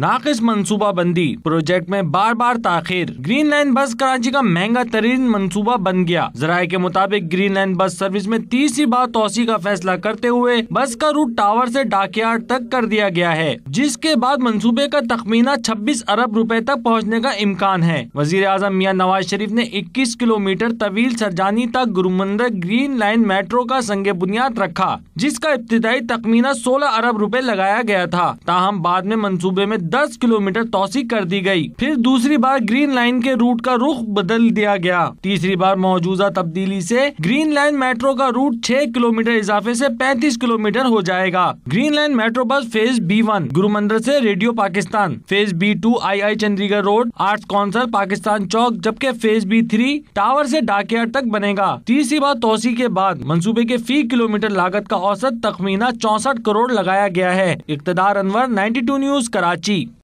नाकिस बंदी प्रोजेक्ट में बार बार ताखिर green line बस कराची का महंगा तरीन मनसूबा बन गया जराये के मुताबिक ग्रीन लाइन बस सर्विस में तीसरी बार तोसी का फैसला करते हुए बस का रूट टावर से डाकियार तक कर दिया गया है जिसके बाद मनसूबे का तखमीना 26 अरब रुपए तक पहुँचने का इम्कान है वजीर अजम मियाँ नवाज शरीफ ने इक्कीस किलोमीटर तवील सरजानी तक गुरुमंदर ग्रीन लाइन मेट्रो का संग बुनियाद रखा जिसका इब्तदाई तखमीना सोलह अरब रूपए लगाया गया था ताहम बाद में मनसूबे में 10 किलोमीटर तोसी कर दी गई। फिर दूसरी बार ग्रीन लाइन के रूट का रुख बदल दिया गया तीसरी बार मौजूदा तब्दीली से ग्रीन लाइन मेट्रो का रूट 6 किलोमीटर इजाफे से 35 किलोमीटर हो जाएगा green line metro bus phase B one Guru Mandir ऐसी radio Pakistan phase B two I I Chandigarh road art council Pakistan chowk जबकि फेज बी थ्री टावर ऐसी डाकिया तक बनेगा तीसरी बार तोसी के बाद मनसूबे के फी किलोमीटर लागत का औसत तखमीना चौसठ करोड़ लगाया गया है इकतदार अनवर 92 न्यूज कराची sheep